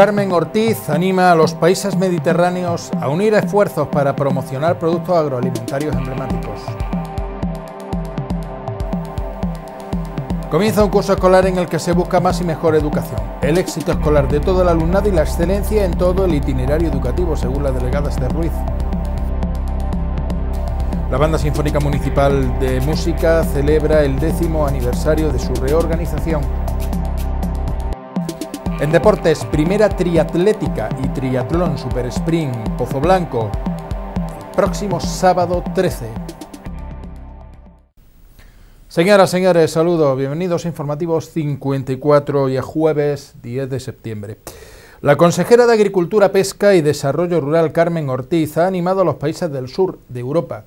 Carmen Ortiz anima a los países mediterráneos a unir esfuerzos para promocionar productos agroalimentarios emblemáticos. Comienza un curso escolar en el que se busca más y mejor educación, el éxito escolar de todo el alumnado y la excelencia en todo el itinerario educativo, según la delegada de Ruiz. La Banda Sinfónica Municipal de Música celebra el décimo aniversario de su reorganización en deportes, primera triatlética y triatlón super sprint Pozo Blanco, próximo sábado 13. Señoras, señores, saludos, bienvenidos a Informativos 54 y a jueves 10 de septiembre. La consejera de Agricultura, Pesca y Desarrollo Rural, Carmen Ortiz, ha animado a los países del sur de Europa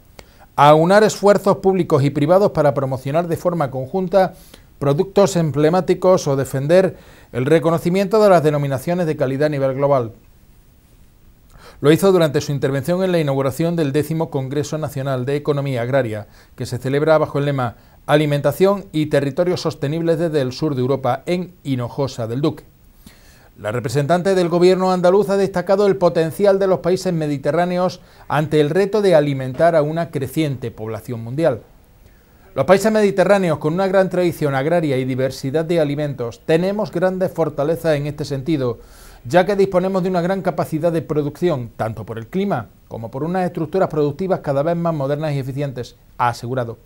a unar esfuerzos públicos y privados para promocionar de forma conjunta productos emblemáticos o defender el reconocimiento de las denominaciones de calidad a nivel global. Lo hizo durante su intervención en la inauguración del décimo Congreso Nacional de Economía Agraria, que se celebra bajo el lema Alimentación y Territorios Sostenibles desde el sur de Europa en Hinojosa del Duque. La representante del gobierno andaluz ha destacado el potencial de los países mediterráneos ante el reto de alimentar a una creciente población mundial. Los países mediterráneos, con una gran tradición agraria y diversidad de alimentos, tenemos grandes fortalezas en este sentido, ya que disponemos de una gran capacidad de producción, tanto por el clima como por unas estructuras productivas cada vez más modernas y eficientes, ha asegurado.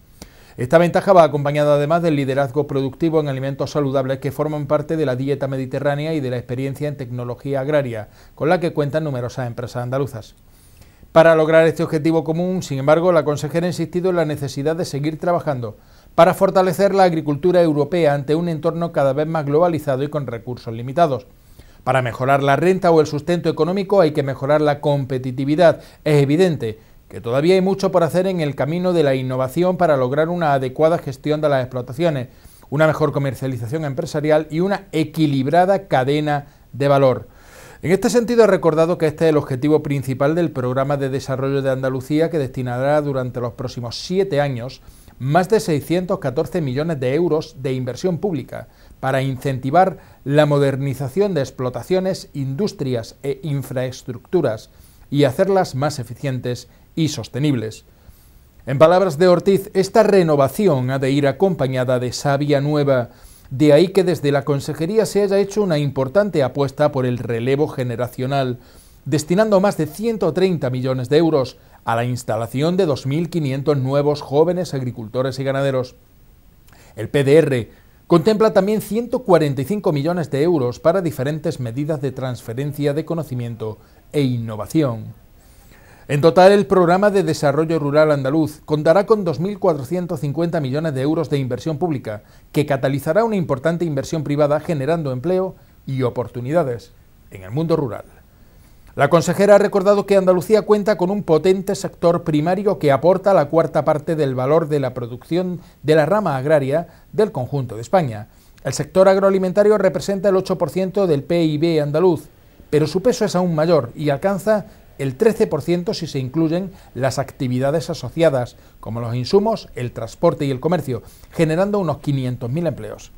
Esta ventaja va acompañada además del liderazgo productivo en alimentos saludables que forman parte de la dieta mediterránea y de la experiencia en tecnología agraria, con la que cuentan numerosas empresas andaluzas. Para lograr este objetivo común, sin embargo, la consejera ha insistido en la necesidad de seguir trabajando para fortalecer la agricultura europea ante un entorno cada vez más globalizado y con recursos limitados. Para mejorar la renta o el sustento económico hay que mejorar la competitividad. Es evidente que todavía hay mucho por hacer en el camino de la innovación para lograr una adecuada gestión de las explotaciones, una mejor comercialización empresarial y una equilibrada cadena de valor. En este sentido, he recordado que este es el objetivo principal del Programa de Desarrollo de Andalucía, que destinará durante los próximos siete años más de 614 millones de euros de inversión pública para incentivar la modernización de explotaciones, industrias e infraestructuras y hacerlas más eficientes y sostenibles. En palabras de Ortiz, esta renovación ha de ir acompañada de sabia nueva de ahí que desde la Consejería se haya hecho una importante apuesta por el relevo generacional, destinando más de 130 millones de euros a la instalación de 2.500 nuevos jóvenes agricultores y ganaderos. El PDR contempla también 145 millones de euros para diferentes medidas de transferencia de conocimiento e innovación. En total, el programa de desarrollo rural andaluz contará con 2.450 millones de euros de inversión pública, que catalizará una importante inversión privada generando empleo y oportunidades en el mundo rural. La consejera ha recordado que Andalucía cuenta con un potente sector primario que aporta la cuarta parte del valor de la producción de la rama agraria del conjunto de España. El sector agroalimentario representa el 8% del PIB andaluz, pero su peso es aún mayor y alcanza el 13% si se incluyen las actividades asociadas, como los insumos, el transporte y el comercio, generando unos 500.000 empleos.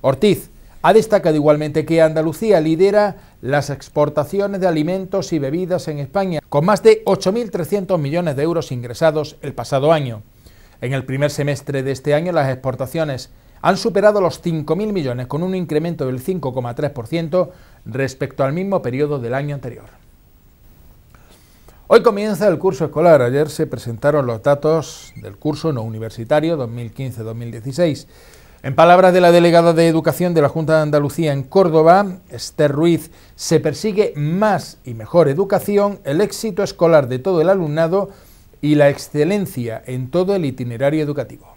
Ortiz ha destacado igualmente que Andalucía lidera las exportaciones de alimentos y bebidas en España, con más de 8.300 millones de euros ingresados el pasado año. En el primer semestre de este año las exportaciones han superado los 5.000 millones con un incremento del 5,3% respecto al mismo periodo del año anterior. Hoy comienza el curso escolar. Ayer se presentaron los datos del curso no universitario 2015-2016. En palabras de la delegada de Educación de la Junta de Andalucía en Córdoba, Esther Ruiz, se persigue más y mejor educación, el éxito escolar de todo el alumnado y la excelencia en todo el itinerario educativo.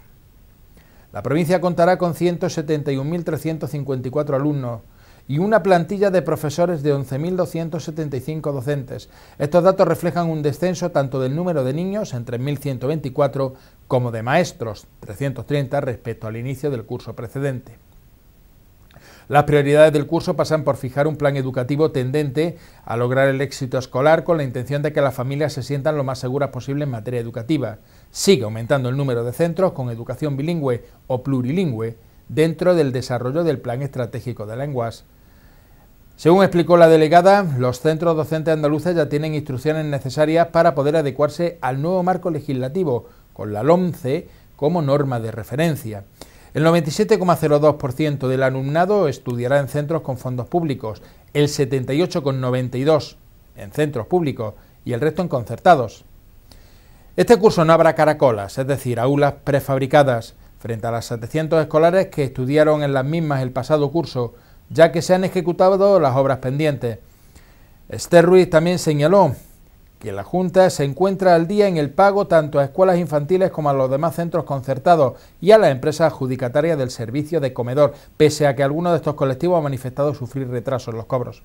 La provincia contará con 171.354 alumnos y una plantilla de profesores de 11.275 docentes. Estos datos reflejan un descenso tanto del número de niños, en 3.124, como de maestros, 330, respecto al inicio del curso precedente. Las prioridades del curso pasan por fijar un plan educativo tendente a lograr el éxito escolar con la intención de que las familias se sientan lo más seguras posible en materia educativa. Sigue aumentando el número de centros con educación bilingüe o plurilingüe dentro del desarrollo del Plan Estratégico de Lenguas según explicó la delegada, los centros docentes andaluces ya tienen instrucciones necesarias para poder adecuarse al nuevo marco legislativo, con la LOMCE como norma de referencia. El 97,02% del alumnado estudiará en centros con fondos públicos, el 78,92% en centros públicos y el resto en concertados. Este curso no habrá caracolas, es decir, aulas prefabricadas, frente a las 700 escolares que estudiaron en las mismas el pasado curso ya que se han ejecutado las obras pendientes. Esther Ruiz también señaló que la Junta se encuentra al día en el pago tanto a escuelas infantiles como a los demás centros concertados y a las empresas adjudicatarias del servicio de comedor, pese a que algunos de estos colectivos han manifestado sufrir retrasos en los cobros.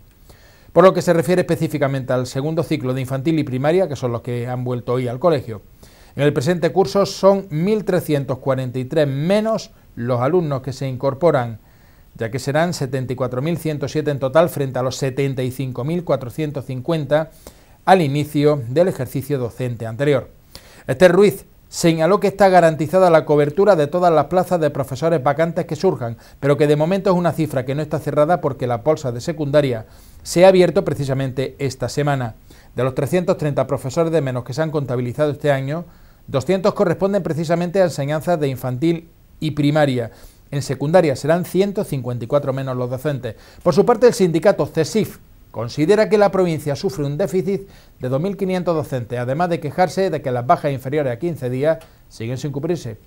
Por lo que se refiere específicamente al segundo ciclo de infantil y primaria, que son los que han vuelto hoy al colegio, en el presente curso son 1.343 menos los alumnos que se incorporan ya que serán 74.107 en total frente a los 75.450 al inicio del ejercicio docente anterior. Esther Ruiz señaló que está garantizada la cobertura de todas las plazas de profesores vacantes que surjan, pero que de momento es una cifra que no está cerrada porque la bolsa de secundaria se ha abierto precisamente esta semana. De los 330 profesores de menos que se han contabilizado este año, 200 corresponden precisamente a enseñanzas de infantil y primaria en secundaria serán 154 menos los docentes. Por su parte, el sindicato CESIF considera que la provincia sufre un déficit de 2.500 docentes, además de quejarse de que las bajas inferiores a 15 días siguen sin cubrirse.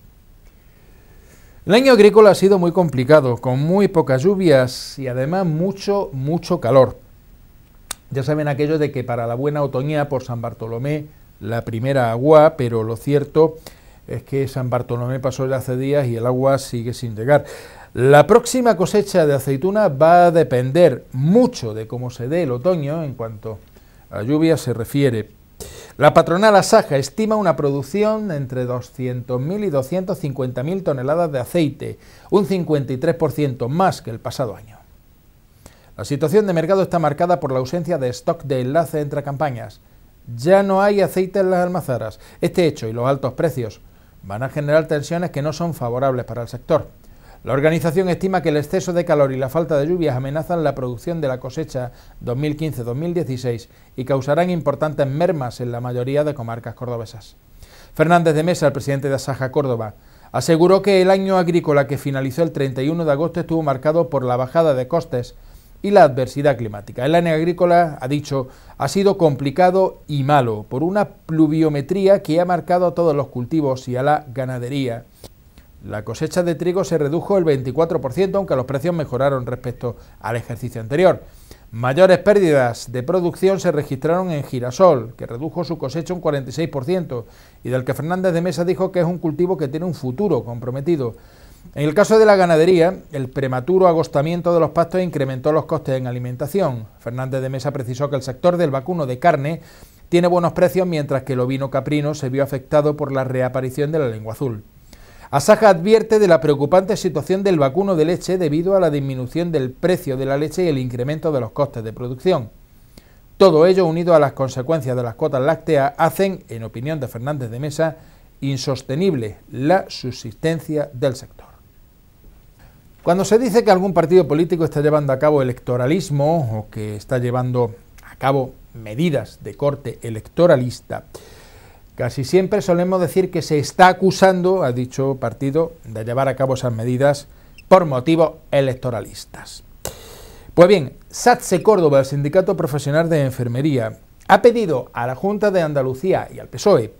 El año agrícola ha sido muy complicado, con muy pocas lluvias y además mucho, mucho calor. Ya saben aquello de que para la buena otoñía por San Bartolomé la primera agua, pero lo cierto es que San Bartolomé pasó ya hace días y el agua sigue sin llegar. La próxima cosecha de aceituna va a depender mucho de cómo se dé el otoño en cuanto a lluvia se refiere. La patronal Asaja estima una producción entre 200.000 y 250.000 toneladas de aceite, un 53% más que el pasado año. La situación de mercado está marcada por la ausencia de stock de enlace entre campañas. Ya no hay aceite en las almazaras. Este hecho y los altos precios van a generar tensiones que no son favorables para el sector. La organización estima que el exceso de calor y la falta de lluvias amenazan la producción de la cosecha 2015-2016 y causarán importantes mermas en la mayoría de comarcas cordobesas. Fernández de Mesa, el presidente de Asaja Córdoba, aseguró que el año agrícola que finalizó el 31 de agosto estuvo marcado por la bajada de costes y la adversidad climática. El año agrícola, ha dicho, ha sido complicado y malo por una pluviometría que ha marcado a todos los cultivos y a la ganadería. La cosecha de trigo se redujo el 24%, aunque los precios mejoraron respecto al ejercicio anterior. Mayores pérdidas de producción se registraron en girasol, que redujo su cosecha un 46%, y del que Fernández de Mesa dijo que es un cultivo que tiene un futuro comprometido. En el caso de la ganadería, el prematuro agostamiento de los pastos incrementó los costes en alimentación. Fernández de Mesa precisó que el sector del vacuno de carne tiene buenos precios mientras que el ovino caprino se vio afectado por la reaparición de la lengua azul. Asaja advierte de la preocupante situación del vacuno de leche debido a la disminución del precio de la leche y el incremento de los costes de producción. Todo ello unido a las consecuencias de las cuotas lácteas hacen, en opinión de Fernández de Mesa, insostenible la subsistencia del sector. Cuando se dice que algún partido político está llevando a cabo electoralismo o que está llevando a cabo medidas de corte electoralista, casi siempre solemos decir que se está acusando a dicho partido de llevar a cabo esas medidas por motivos electoralistas. Pues bien, SATSE Córdoba, el Sindicato Profesional de Enfermería, ha pedido a la Junta de Andalucía y al PSOE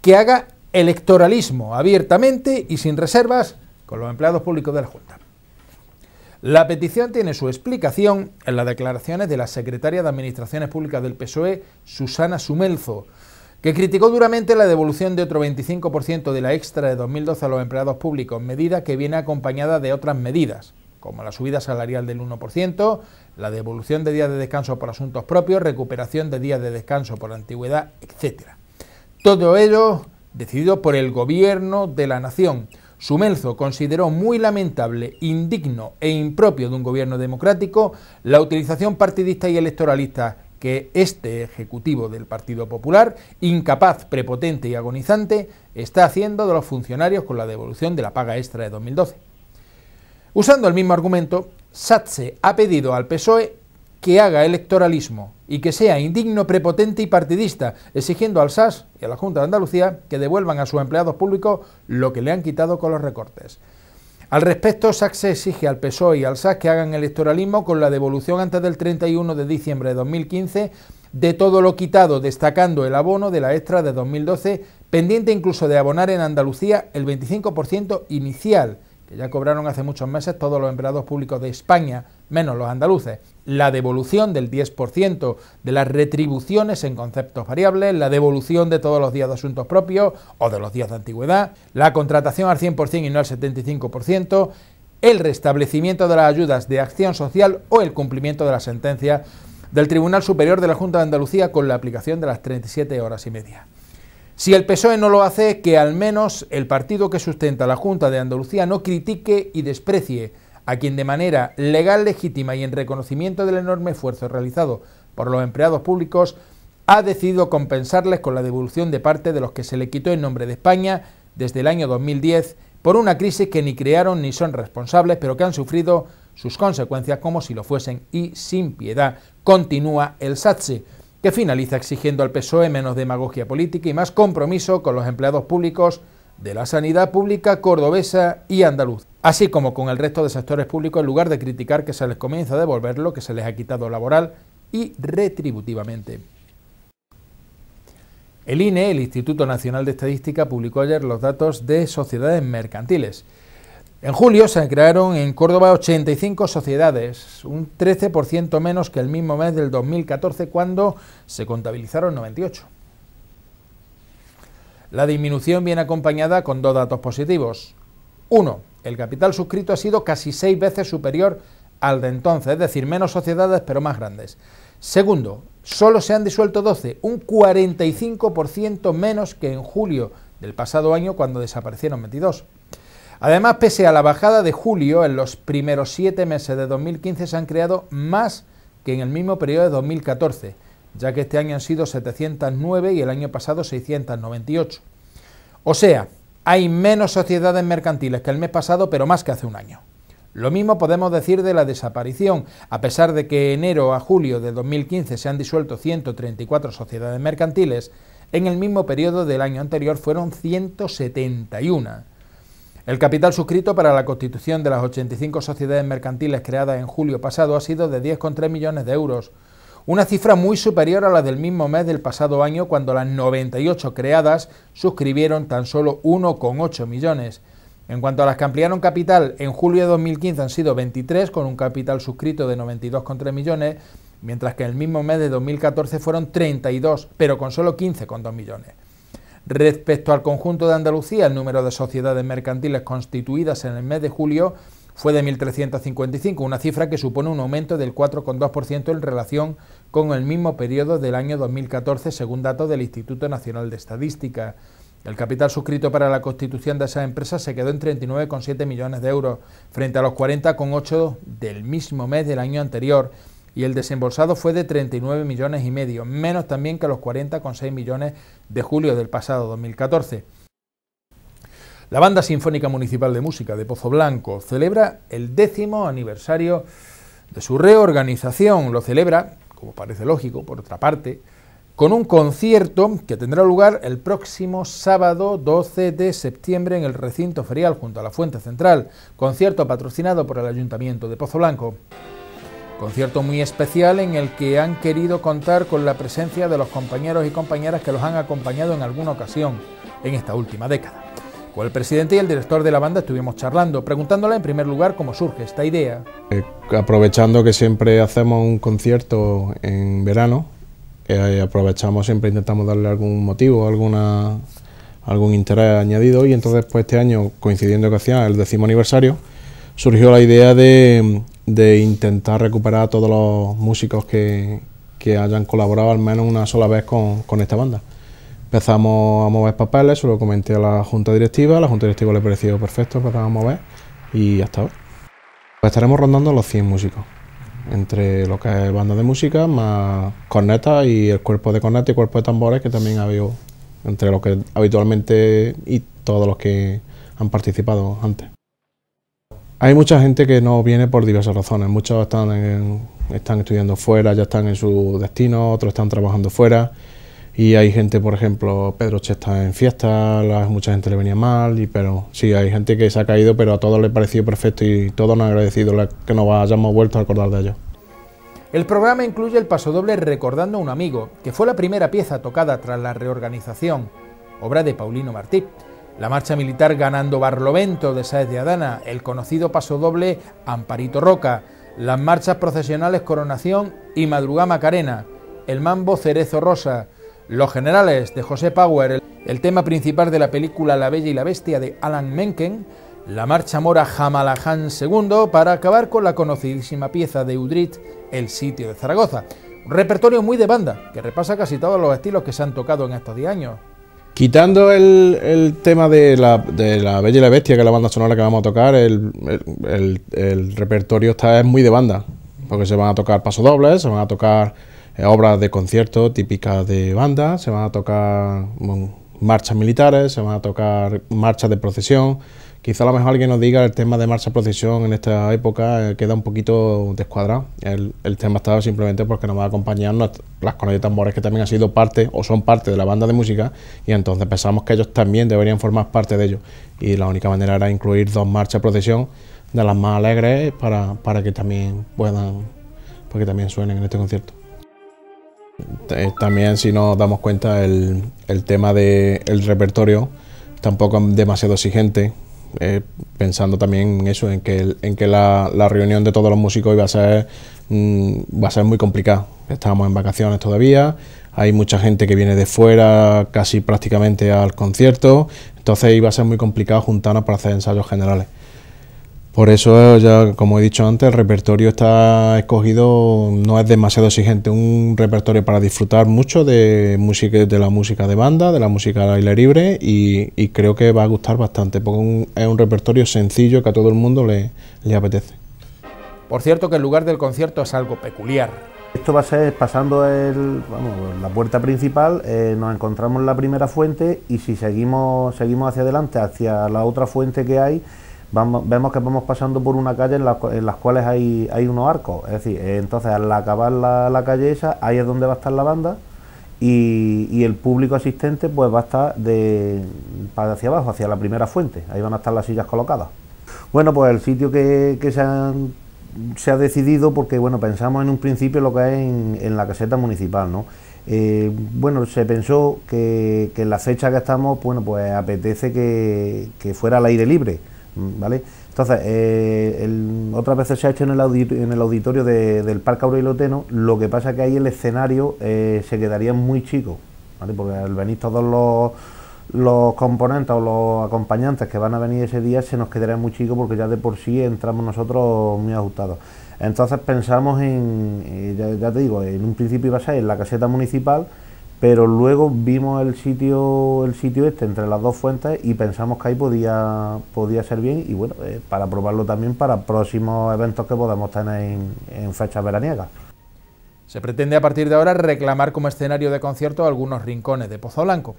que haga electoralismo abiertamente y sin reservas con los empleados públicos de la Junta. La petición tiene su explicación en las declaraciones de la secretaria de Administraciones Públicas del PSOE, Susana Sumelzo, que criticó duramente la devolución de otro 25% de la extra de 2012 a los empleados públicos, medida que viene acompañada de otras medidas, como la subida salarial del 1%, la devolución de días de descanso por asuntos propios, recuperación de días de descanso por antigüedad, etc. Todo ello decidido por el Gobierno de la Nación Sumelzo consideró muy lamentable, indigno e impropio de un gobierno democrático la utilización partidista y electoralista que este Ejecutivo del Partido Popular, incapaz, prepotente y agonizante, está haciendo de los funcionarios con la devolución de la paga extra de 2012. Usando el mismo argumento, Satse ha pedido al PSOE que haga electoralismo y que sea indigno, prepotente y partidista, exigiendo al SAS y a la Junta de Andalucía que devuelvan a sus empleados públicos lo que le han quitado con los recortes. Al respecto, se exige al PSOE y al SAS que hagan electoralismo con la devolución antes del 31 de diciembre de 2015 de todo lo quitado, destacando el abono de la extra de 2012, pendiente incluso de abonar en Andalucía el 25% inicial, que ya cobraron hace muchos meses todos los empleados públicos de España, menos los andaluces, la devolución del 10% de las retribuciones en conceptos variables, la devolución de todos los días de asuntos propios o de los días de antigüedad, la contratación al 100% y no al 75%, el restablecimiento de las ayudas de acción social o el cumplimiento de la sentencia del Tribunal Superior de la Junta de Andalucía con la aplicación de las 37 horas y media. Si el PSOE no lo hace, que al menos el partido que sustenta la Junta de Andalucía no critique y desprecie a quien de manera legal, legítima y en reconocimiento del enorme esfuerzo realizado por los empleados públicos, ha decidido compensarles con la devolución de parte de los que se le quitó en nombre de España desde el año 2010 por una crisis que ni crearon ni son responsables, pero que han sufrido sus consecuencias como si lo fuesen y sin piedad. Continúa el SATSE, que finaliza exigiendo al PSOE menos demagogia política y más compromiso con los empleados públicos de la sanidad pública cordobesa y andaluz, así como con el resto de sectores públicos en lugar de criticar que se les comienza a devolver lo que se les ha quitado laboral y retributivamente. El INE, el Instituto Nacional de Estadística, publicó ayer los datos de sociedades mercantiles. En julio se crearon en Córdoba 85 sociedades, un 13% menos que el mismo mes del 2014 cuando se contabilizaron 98. La disminución viene acompañada con dos datos positivos. Uno, el capital suscrito ha sido casi seis veces superior al de entonces, es decir, menos sociedades pero más grandes. Segundo, solo se han disuelto 12, un 45% menos que en julio del pasado año cuando desaparecieron 22. Además, pese a la bajada de julio, en los primeros siete meses de 2015 se han creado más que en el mismo periodo de 2014 ya que este año han sido 709 y el año pasado 698. O sea, hay menos sociedades mercantiles que el mes pasado, pero más que hace un año. Lo mismo podemos decir de la desaparición. A pesar de que enero a julio de 2015 se han disuelto 134 sociedades mercantiles, en el mismo periodo del año anterior fueron 171. El capital suscrito para la constitución de las 85 sociedades mercantiles creadas en julio pasado ha sido de 10,3 millones de euros, una cifra muy superior a la del mismo mes del pasado año cuando las 98 creadas suscribieron tan solo 1,8 millones. En cuanto a las que ampliaron capital, en julio de 2015 han sido 23 con un capital suscrito de 92,3 millones, mientras que en el mismo mes de 2014 fueron 32, pero con solo 15,2 millones. Respecto al conjunto de Andalucía, el número de sociedades mercantiles constituidas en el mes de julio fue de 1.355, una cifra que supone un aumento del 4,2% en relación con el mismo periodo del año 2014, según datos del Instituto Nacional de Estadística. El capital suscrito para la constitución de esas empresas se quedó en 39,7 millones de euros, frente a los 40,8 del mismo mes del año anterior, y el desembolsado fue de 39 millones y medio, menos también que los 40,6 millones de julio del pasado 2014. La Banda Sinfónica Municipal de Música de Pozo Blanco celebra el décimo aniversario de su reorganización. Lo celebra como parece lógico, por otra parte, con un concierto que tendrá lugar el próximo sábado 12 de septiembre en el recinto ferial junto a la Fuente Central, concierto patrocinado por el Ayuntamiento de Pozo Blanco. Concierto muy especial en el que han querido contar con la presencia de los compañeros y compañeras que los han acompañado en alguna ocasión en esta última década. Con el presidente y el director de la banda estuvimos charlando, preguntándole en primer lugar cómo surge esta idea. Eh, aprovechando que siempre hacemos un concierto en verano, eh, aprovechamos siempre intentamos darle algún motivo, alguna algún interés añadido y entonces pues este año coincidiendo que hacía el décimo aniversario surgió la idea de, de intentar recuperar a todos los músicos que, que hayan colaborado al menos una sola vez con esta banda. Empezamos a mover papeles, se lo comenté a la junta directiva, la junta directiva le pareció perfecto, para mover y hasta ahora pues estaremos rondando los 100 músicos, entre lo que es banda de música, más cornetas y el cuerpo de cornetas y cuerpo de tambores que también ha habido entre los que habitualmente y todos los que han participado antes. Hay mucha gente que no viene por diversas razones, muchos están, están estudiando fuera, ya están en su destino, otros están trabajando fuera. Y hay gente, por ejemplo, Pedro Che está en fiesta, mucha gente le venía mal, y, pero sí, hay gente que se ha caído, pero a todos les parecido perfecto y todos nos han agradecido que nos hayamos vuelto a acordar de ello". El programa incluye el paso doble Recordando a un amigo, que fue la primera pieza tocada tras la reorganización, obra de Paulino Martí. La marcha militar Ganando Barlovento de Sáez de Adana, el conocido paso doble Amparito Roca, las marchas procesionales Coronación y Madrugá Macarena, el mambo Cerezo Rosa, los generales de José Power, el tema principal de la película La Bella y la Bestia de Alan Menken, la marcha mora jamalahan II para acabar con la conocidísima pieza de Udrit, El sitio de Zaragoza. Un repertorio muy de banda, que repasa casi todos los estilos que se han tocado en estos 10 años. Quitando el, tema de la, Bella y la Bestia, que es la banda sonora que vamos a tocar, el, repertorio está es muy de banda, porque se van a tocar pasodobles, se van a tocar eh, obras de concierto típicas de banda, se van a tocar marchas militares, se van a tocar marchas de procesión. Quizá a lo mejor alguien nos diga el tema de marcha procesión en esta época eh, queda un poquito descuadrado. El, tema está simplemente porque nos va a acompañar las coronas de tambores que también han sido parte o son parte de la banda de música y entonces pensamos que ellos también deberían formar parte de ello. Y la única manera era incluir dos marchas procesión de las más alegres para, para que también puedan, para que también suenen en este concierto. Eh, también si nos damos cuenta el, tema del repertorio tampoco demasiado exigente, eh, pensando también en eso, en que, en que la, reunión de todos los músicos iba a ser, mm, va a ser muy complicada. Estábamos en vacaciones todavía, hay mucha gente que viene de fuera casi prácticamente al concierto, entonces iba a ser muy complicado juntarnos para hacer ensayos generales. Por eso, ya como he dicho antes, el repertorio está escogido, no es demasiado exigente, un repertorio para disfrutar mucho de, música, de la música de banda, de la música al aire libre y, creo que va a gustar bastante, porque es un repertorio sencillo que a todo el mundo le, apetece. Por cierto que el lugar del concierto es algo peculiar. Esto va a ser pasando el, la puerta principal, eh, nos encontramos en la primera fuente y si seguimos, seguimos hacia adelante, hacia la otra fuente que hay, vemos que vamos pasando por una calle en, la, las cuales hay, hay, unos arcos. Es decir, eh, entonces al acabar la, calle esa, ahí es donde va a estar la banda y, el público asistente pues va a estar de, hacia abajo, hacia la primera fuente. Ahí van a estar las sillas colocadas. Bueno, pues el sitio que, se, se, ha decidido, porque bueno, pensamos en un principio lo que es en, la caseta municipal, ¿no? Eh, bueno, se pensó que, que, en la fecha que estamos, bueno, pues apetece que, que fuera al aire libre Mm, ¿vale? Entonces, eh, otra vez se ha hecho en el, auditorio, del Parque Aureloteno, lo que pasa que ahí el escenario eh, se quedaría muy chico, ¿vale? Porque al venir todos los, componentes o los acompañantes que van a venir ese día se nos quedaría muy chico porque ya de por sí entramos nosotros muy ajustados. Entonces pensamos en, eh, ya te digo, en un principio iba a ser en la caseta municipal, pero luego vimos el sitio el sitio este entre las dos fuentes y pensamos que ahí podía podía ser bien y bueno eh, para probarlo también para próximos eventos que podamos tener en, fechas veraniegas se pretende a partir de ahora reclamar como escenario de concierto algunos rincones de Pozo Blanco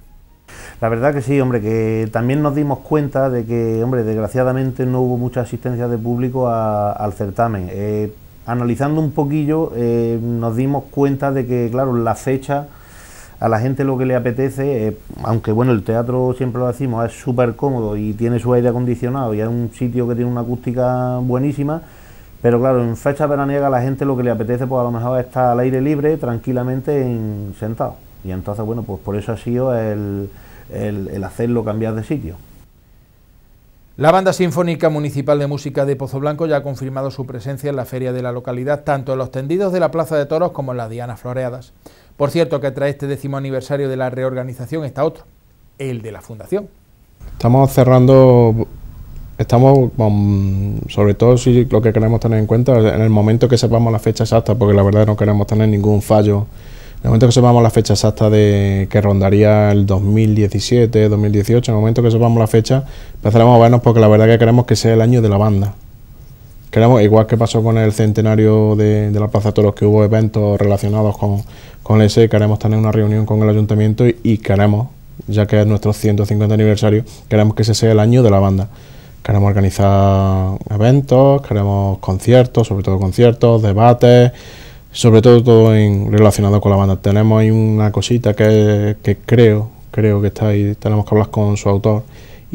la verdad que sí, hombre, que también nos dimos cuenta de que, hombre, desgraciadamente no hubo mucha asistencia de público al certamen. Eh, analizando un poquillo, eh, nos dimos cuenta de que, claro, la fecha a la gente lo que le apetece, eh, aunque bueno, el teatro siempre lo decimos, es súper cómodo y tiene su aire acondicionado y es un sitio que tiene una acústica buenísima, pero claro, en fecha veraniega a la gente lo que le apetece, pues a lo mejor está al aire libre, tranquilamente sentado. Y entonces, bueno, pues por eso ha sido el, el, el hacerlo cambiar de sitio. La Banda Sinfónica Municipal de Música de Pozo Blanco ya ha confirmado su presencia en la feria de la localidad, tanto en los tendidos de la Plaza de Toros como en las Dianas Floreadas. Por cierto, que tras este décimo aniversario de la reorganización está otro, el de la fundación. Estamos cerrando, estamos sobre todo si lo que queremos tener en cuenta en el momento que sepamos la fecha exacta, porque la verdad no queremos tener ningún fallo. En el momento que sepamos la fecha exacta de que rondaría el 2017, 2018, en el momento que sepamos la fecha, empezaremos a vernos porque la verdad que queremos que sea el año de la banda Queremos, igual que pasó con el centenario de, la Plaza los que hubo eventos relacionados con, con ese, queremos tener una reunión con el ayuntamiento y, queremos, ya que es nuestro 150 aniversario, queremos que ese sea el año de la banda queremos organizar eventos, queremos conciertos, sobre todo conciertos, debates, sobre todo todo en, relacionado con la banda. Tenemos ahí una cosita que, que, creo, creo que está ahí, tenemos que hablar con su autor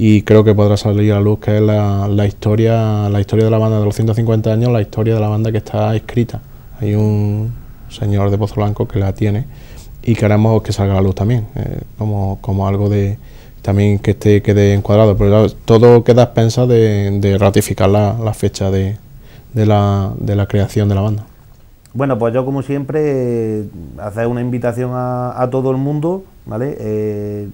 y creo que podrá salir a la luz que es la, historia la historia de la banda de los 150 años la historia de la banda que está escrita hay un señor de Pozo Blanco que la tiene y queremos que salga a la luz también como, eh, como algo de también que esté quede encuadrado pero todo queda a expensas de, ratificar la, fecha de, de, la, creación de la banda bueno, pues yo como siempre, eh, hacer una invitación a, todo el mundo, ¿vale? Eh,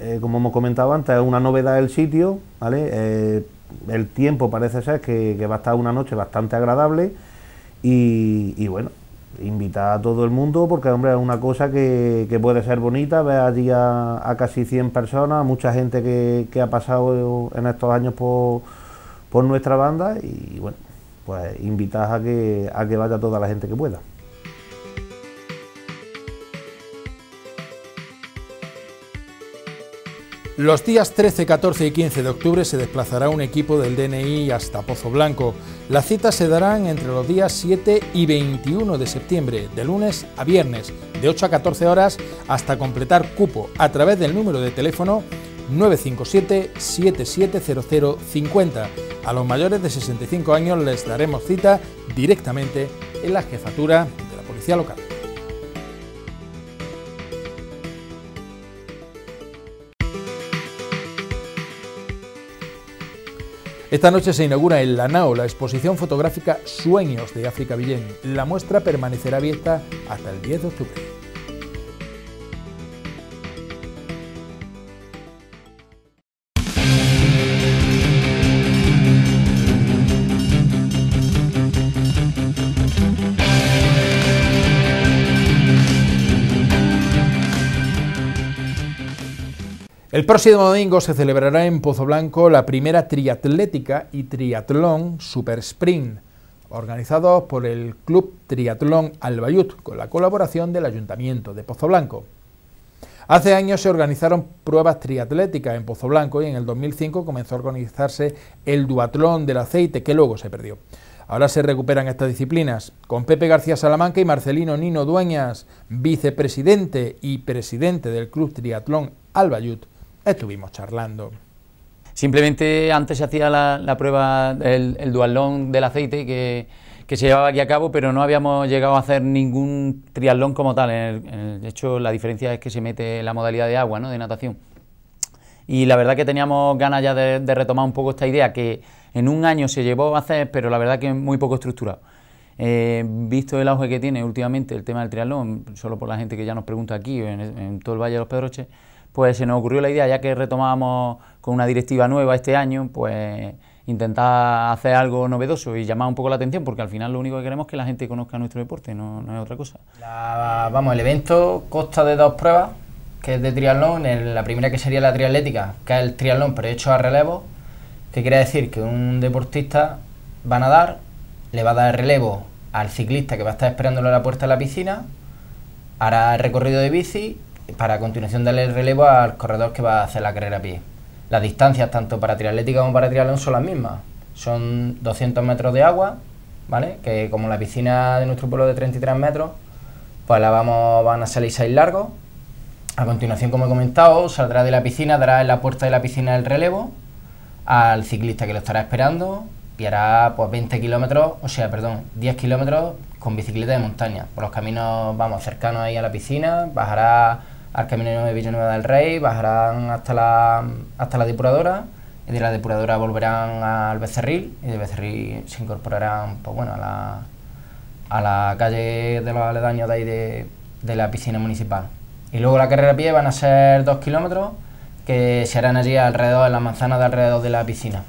eh, como hemos comentado antes, es una novedad el sitio, ¿vale? Eh, el tiempo parece ser que, va a estar una noche bastante agradable y, bueno, invitar a todo el mundo porque, hombre, es una cosa que, puede ser bonita, ver allí a, casi 100 personas, mucha gente que, ha pasado en estos años por, nuestra banda y, bueno, pues invitar a que, a que vaya toda la gente que pueda. Los días 13, 14 y 15 de octubre se desplazará un equipo del DNI hasta Pozo Blanco. Las citas se darán entre los días 7 y 21 de septiembre, de lunes a viernes, de 8 a 14 horas, hasta completar cupo a través del número de teléfono 957-770050. A los mayores de 65 años les daremos cita directamente en la jefatura de la Policía Local. Esta noche se inaugura en la Nao la exposición fotográfica Sueños de África Villén. La muestra permanecerá abierta hasta el 10 de octubre. El próximo domingo se celebrará en Pozo Blanco la primera triatlética y triatlón Super Sprint, organizado por el Club Triatlón Albayut, con la colaboración del Ayuntamiento de Pozo Blanco. Hace años se organizaron pruebas triatléticas en Pozo Blanco y en el 2005 comenzó a organizarse el duatlón del aceite, que luego se perdió. Ahora se recuperan estas disciplinas, con Pepe García Salamanca y Marcelino Nino Dueñas, vicepresidente y presidente del Club Triatlón Albayut estuvimos charlando. Simplemente antes se hacía la, prueba, el, el dualón del aceite que, que, se llevaba aquí a cabo, pero no habíamos llegado a hacer ningún triatlón como tal. de hecho, la diferencia es que se mete la modalidad de agua, ¿no? de natación. Y la verdad que teníamos ganas ya de, retomar un poco esta idea que en un año se llevó a hacer, pero la verdad que muy poco estructurado. Eh, visto el auge que tiene últimamente el tema del triatlón, solo por la gente que ya nos pregunta aquí, en, en todo el Valle de los Pedroches, pues se nos ocurrió la idea, ya que retomábamos con una directiva nueva este año, pues intentar hacer algo novedoso y llamar un poco la atención, porque al final lo único que queremos es que la gente conozca nuestro deporte, no, no es otra cosa. vamos, el evento consta de dos pruebas, que es de triatlón, en la primera que sería la triatlética, que es el triatlón pero hecho a relevo, que quiere decir que un deportista va a nadar, le va a dar relevo al ciclista que va a estar esperándolo a la puerta de la piscina, hará el recorrido de bici para continuación darle el relevo al corredor que va a hacer la carrera a pie. Las distancias tanto para triatlética como para triatlón son las mismas. Son 200 metros de agua, ¿vale? Que como la piscina de nuestro pueblo de 33 metros, pues la vamos, van a salir 6 largos. A continuación, como he comentado, saldrá de la piscina, dará en la puerta de la piscina el relevo al ciclista que lo estará esperando y hará pues 20 kilómetros, o sea, perdón, 10 kilómetros con bicicleta de montaña. Por los caminos, vamos, cercanos ahí a la piscina, bajará ...al camino de Villanueva del Rey, bajarán hasta la, hasta la depuradora y de la depuradora volverán al Becerril y de Becerril se incorporarán pues bueno, a, la, calle de los aledaños de ahí de, la piscina municipal. Y luego la carrera a pie van a ser dos kilómetros que se harán allí alrededor, de las manzanas de alrededor de la piscina.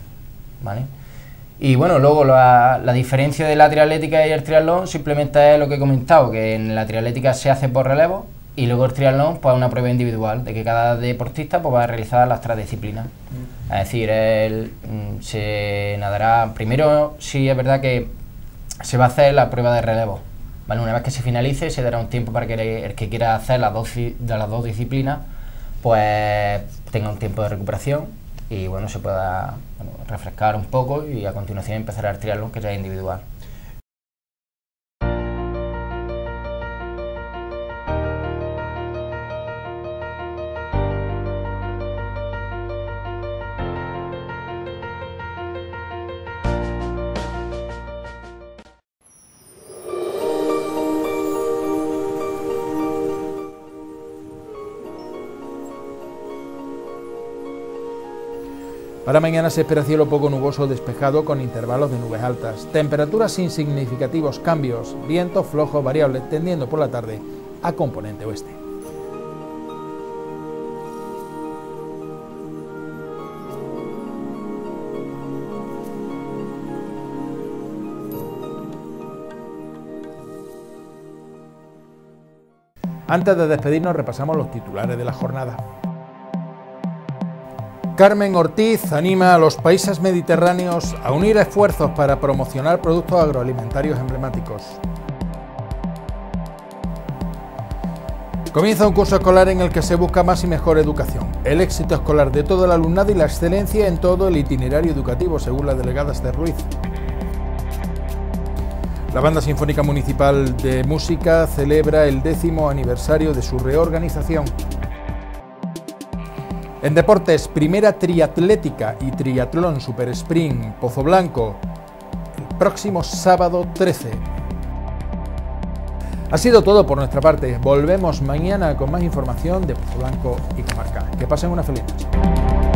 ¿vale? Y bueno, luego la, la, diferencia de la triatlética y el triatlón simplemente es lo que he comentado, que en la triatlética se hace por relevo y luego el triatlón, pues una prueba individual, de que cada deportista pues, va a realizar las tres disciplinas. Mm. Es decir, mm, se nadará, primero sí es verdad que se va a hacer la prueba de relevo. una vez que se finalice, se dará un tiempo para que el que quiera hacer las dos, de las dos disciplinas, pues tenga un tiempo de recuperación y bueno, se pueda refrescar un poco y a continuación empezar el triatlón, que ya es individual. Para mañana se espera cielo poco nuboso despejado con intervalos de nubes altas, temperaturas sin significativos cambios, vientos flojos variables tendiendo por la tarde a componente oeste. Antes de despedirnos repasamos los titulares de la jornada. Carmen Ortiz anima a los países mediterráneos a unir esfuerzos para promocionar productos agroalimentarios emblemáticos. Comienza un curso escolar en el que se busca más y mejor educación, el éxito escolar de todo el alumnado y la excelencia en todo el itinerario educativo, según la delegada de Ruiz. La Banda Sinfónica Municipal de Música celebra el décimo aniversario de su reorganización. En deportes, primera triatlética y triatlón super sprint Pozo Blanco, el próximo sábado 13. Ha sido todo por nuestra parte. Volvemos mañana con más información de Pozo Blanco y Comarca. Que pasen una feliz noche.